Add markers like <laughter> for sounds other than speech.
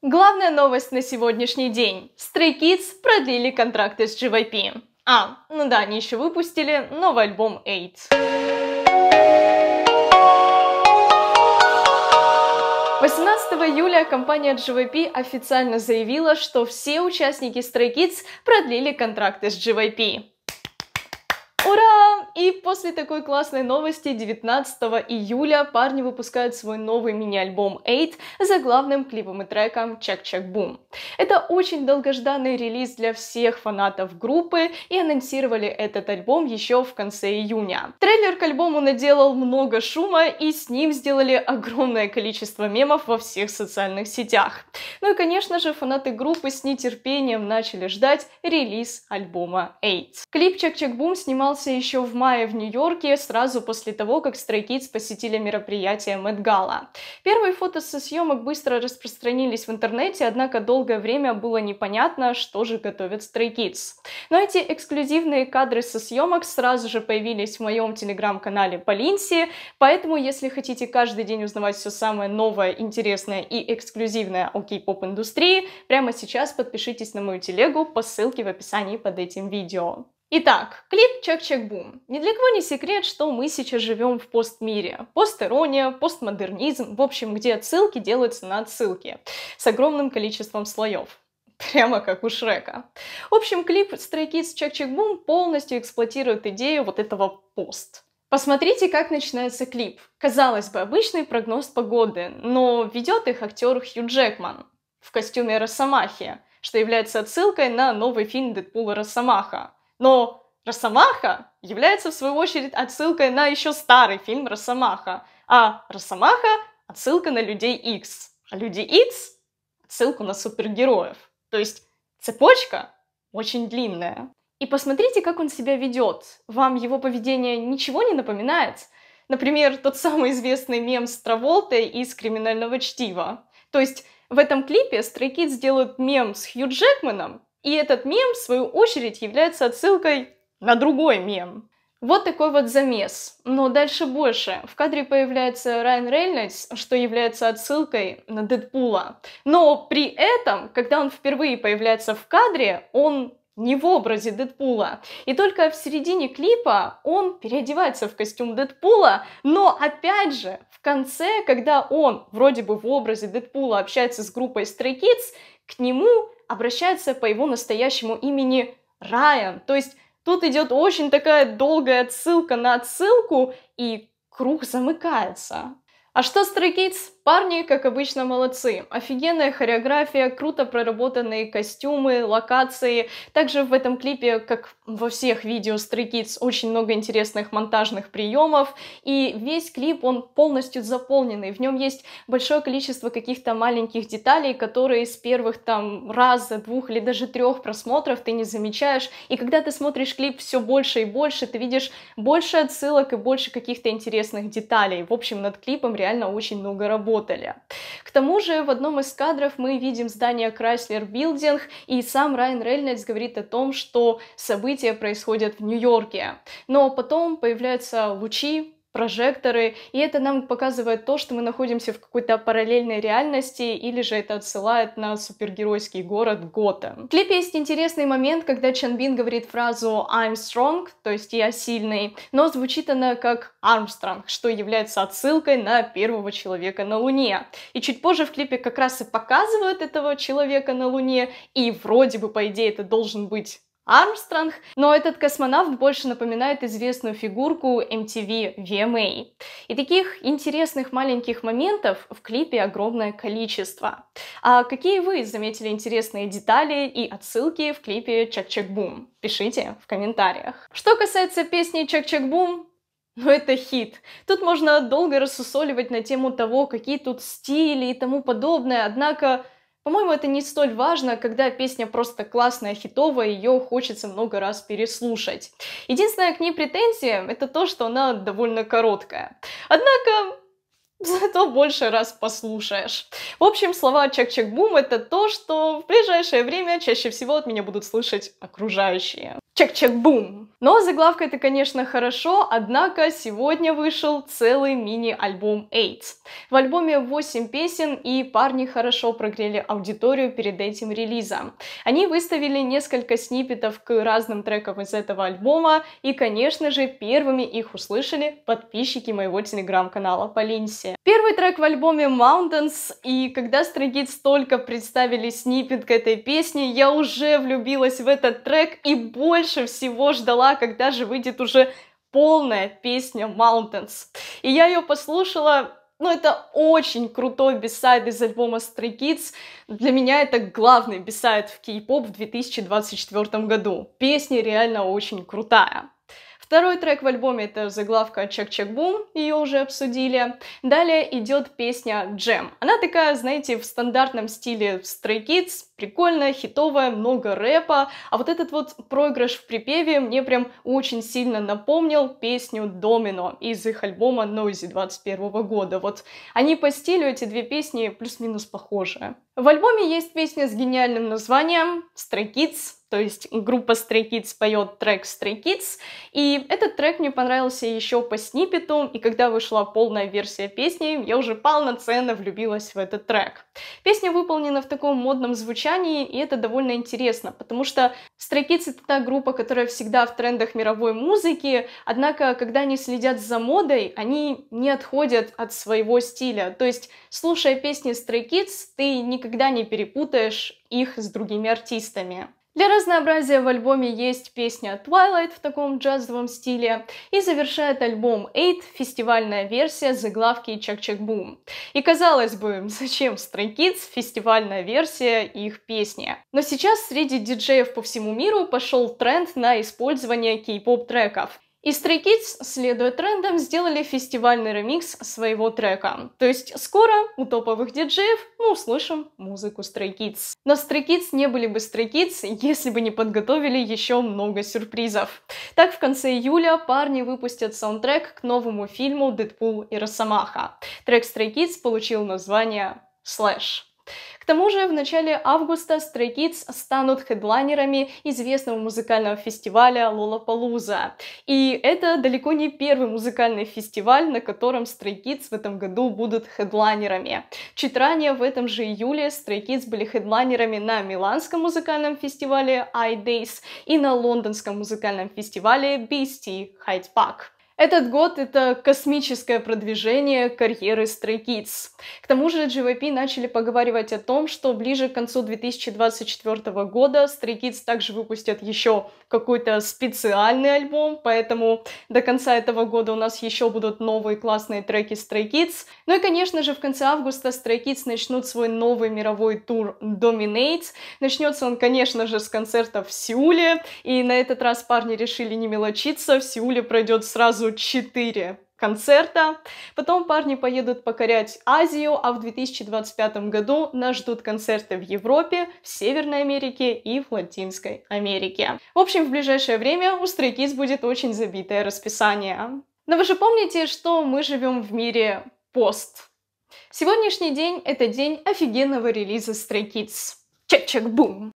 Главная новость на сегодняшний день. Stray Kids продлили контракты с JYP. А, ну да, они еще выпустили новый альбом 8. 18 июля компания JYP официально заявила, что все участники Stray Kids продлили контракты с JYP. И после такой классной новости 19 июля парни выпускают свой новый мини-альбом 8 за главным клипом и треком «Чак-чак-бум». Это очень долгожданный релиз для всех фанатов группы и анонсировали этот альбом еще в конце июня. Трейлер к альбому наделал много шума и с ним сделали огромное количество мемов во всех социальных сетях. Ну и, конечно же, фанаты группы с нетерпением начали ждать релиз альбома 8. Клип «Чак-чак-бум» снимался еще в мае мае в Нью-Йорке, сразу после того, как Stray посетили мероприятие Мэтт Гала. Первые фото со съемок быстро распространились в интернете, однако долгое время было непонятно, что же готовят Stray Но эти эксклюзивные кадры со съемок сразу же появились в моем телеграм-канале Полинси, поэтому если хотите каждый день узнавать все самое новое, интересное и эксклюзивное о кей-поп-индустрии, прямо сейчас подпишитесь на мою телегу по ссылке в описании под этим видео. Итак, клип «Чек-чек-бум». Ни для кого не секрет, что мы сейчас живем в постмире. Постирония, постмодернизм, в общем, где отсылки делаются на отсылки с огромным количеством слоев. Прямо как у Шрека. В общем, клип Stray Kids «Чек-чек-бум» полностью эксплуатирует идею вот этого пост. Посмотрите, как начинается клип. Казалось бы, обычный прогноз погоды, но ведет их актер Хью Джекман в костюме Росомахи, что является отсылкой на новый фильм Дэдпула Росомаха, но «Росомаха» является, в свою очередь, отсылкой на еще старый фильм «Росомаха», а «Росомаха» — отсылка на «Людей Икс», а «Люди Икс» — отсылку на супергероев. То есть цепочка очень длинная. И посмотрите, как он себя ведет. Вам его поведение ничего не напоминает? Например, тот самый известный мем с Траволтой из «Криминального чтива». То есть в этом клипе Stray Kids делают мем с Хью Джекманом, и этот мем, в свою очередь, является отсылкой на другой мем. Вот такой вот замес. Но дальше больше. В кадре появляется Райан Рейнольдс, что является отсылкой на Дэдпула. Но при этом, когда он впервые появляется в кадре, он не в образе Дэдпула. И только в середине клипа он переодевается в костюм Дэдпула, но опять же, в конце, когда он вроде бы в образе Дэдпула общается с группой Stray Kids, к нему обращается по его настоящему имени Райан. То есть тут идет очень такая долгая отсылка на отсылку, и круг замыкается. А что, Stray Kids? Парни, как обычно, молодцы. Офигенная хореография, круто проработанные костюмы, локации. Также в этом клипе, как во всех видео Stray Kids, очень много интересных монтажных приемов. И весь клип, он полностью заполненный. В нем есть большое количество каких-то маленьких деталей, которые с первых там раза, двух или даже трех просмотров ты не замечаешь. И когда ты смотришь клип все больше и больше, ты видишь больше отсылок и больше каких-то интересных деталей. В общем, над клипом реально очень много работы работали. К тому же в одном из кадров мы видим здание Chrysler Building, и сам Райан Рейнольдс говорит о том, что события происходят в Нью-Йорке. Но потом появляются лучи, прожекторы, и это нам показывает то, что мы находимся в какой-то параллельной реальности, или же это отсылает на супергеройский город Готэм. В клипе есть интересный момент, когда Чанбин говорит фразу «I'm strong», то есть «я сильный», но звучит она как «Армстронг», что является отсылкой на первого человека на Луне. И чуть позже в клипе как раз и показывают этого человека на Луне, и вроде бы, по идее, это должен быть Армстронг, но этот космонавт больше напоминает известную фигурку MTV VMA. И таких интересных маленьких моментов в клипе огромное количество. А какие вы заметили интересные детали и отсылки в клипе «Чак-чак-бум»? Пишите в комментариях. Что касается песни «Чак-чак-бум», но ну, это хит. Тут можно долго рассусоливать на тему того, какие тут стили и тому подобное, однако по-моему, это не столь важно, когда песня просто классная, хитовая, ее хочется много раз переслушать. Единственная к ней претензия — это то, что она довольно короткая. Однако, зато больше раз послушаешь. В общем, слова «чак-чак-бум» — это то, что в ближайшее время чаще всего от меня будут слышать окружающие. Чак-чак-бум! Но заглавка это, конечно, хорошо, однако сегодня вышел целый мини-альбом AIDS. В альбоме 8 песен, и парни хорошо прогрели аудиторию перед этим релизом. Они выставили несколько сниппетов к разным трекам из этого альбома, и, конечно же, первыми их услышали подписчики моего телеграм-канала по Линси записи. Первый трек в альбоме Mountains, и когда Стригит только представили сниппет к этой песне, я уже влюбилась в этот трек и больше всего ждала, когда же выйдет уже полная песня Mountains. И я ее послушала, ну, это очень крутой бисайд из альбома Stray Kids. Для меня это главный бисайд в кей-поп в 2024 году. Песня реально очень крутая. Второй трек в альбоме это заглавка «Чак-чак-бум», ее уже обсудили. Далее идет песня «Джем». Она такая, знаете, в стандартном стиле Stray Kids, прикольная, хитовая, много рэпа. А вот этот вот проигрыш в припеве мне прям очень сильно напомнил песню «Домино» из их альбома «Noisy» 21 года. Вот они по стилю, эти две песни, плюс-минус похожи. В альбоме есть песня с гениальным названием «Stray Kids», то есть группа Stray Kids поет трек Stray Kids, и этот трек мне понравился еще по сниппету, и когда вышла полная версия песни, я уже полноценно влюбилась в этот трек. Песня выполнена в таком модном звучании, и это довольно интересно, потому что Stray Kids — это та группа, которая всегда в трендах мировой музыки, однако, когда они следят за модой, они не отходят от своего стиля, то есть, слушая песни Stray Kids, ты никогда никогда не перепутаешь их с другими артистами. Для разнообразия в альбоме есть песня Twilight в таком джазовом стиле, и завершает альбом Eight фестивальная версия заглавки Чак-Чак-Бум. И казалось бы, <laughs> зачем Stray Kids фестивальная версия их песни? Но сейчас среди диджеев по всему миру пошел тренд на использование кей-поп треков. И Stray Kids, следуя трендам, сделали фестивальный ремикс своего трека. То есть скоро у топовых диджеев мы услышим музыку Stray Kids. Но Stray Kids не были бы Stray Kids, если бы не подготовили еще много сюрпризов. Так, в конце июля парни выпустят саундтрек к новому фильму «Дэдпул и Росомаха». Трек Stray Kids получил название «Слэш» тому же, в начале августа Stray Kids станут хедлайнерами известного музыкального фестиваля Лолапалуза. И это далеко не первый музыкальный фестиваль, на котором Stray Kids в этом году будут хедлайнерами. Чуть ранее, в этом же июле, Stray Kids были хедлайнерами на Миланском музыкальном фестивале iDays и на Лондонском музыкальном фестивале Beastie Hyde Park. Этот год — это космическое продвижение карьеры Stray Kids. К тому же GVP начали поговаривать о том, что ближе к концу 2024 года Stray Kids также выпустят еще какой-то специальный альбом, поэтому до конца этого года у нас еще будут новые классные треки Stray Kids. Ну и, конечно же, в конце августа Stray Kids начнут свой новый мировой тур Dominate. Начнется он, конечно же, с концерта в Сеуле, и на этот раз парни решили не мелочиться, в Сеуле пройдет сразу четыре концерта. Потом парни поедут покорять Азию, а в 2025 году нас ждут концерты в Европе, в Северной Америке и в Латинской Америке. В общем, в ближайшее время у Стрейкиз будет очень забитое расписание. Но вы же помните, что мы живем в мире пост. Сегодняшний день — это день офигенного релиза Stray Kids. Чек-чек-бум!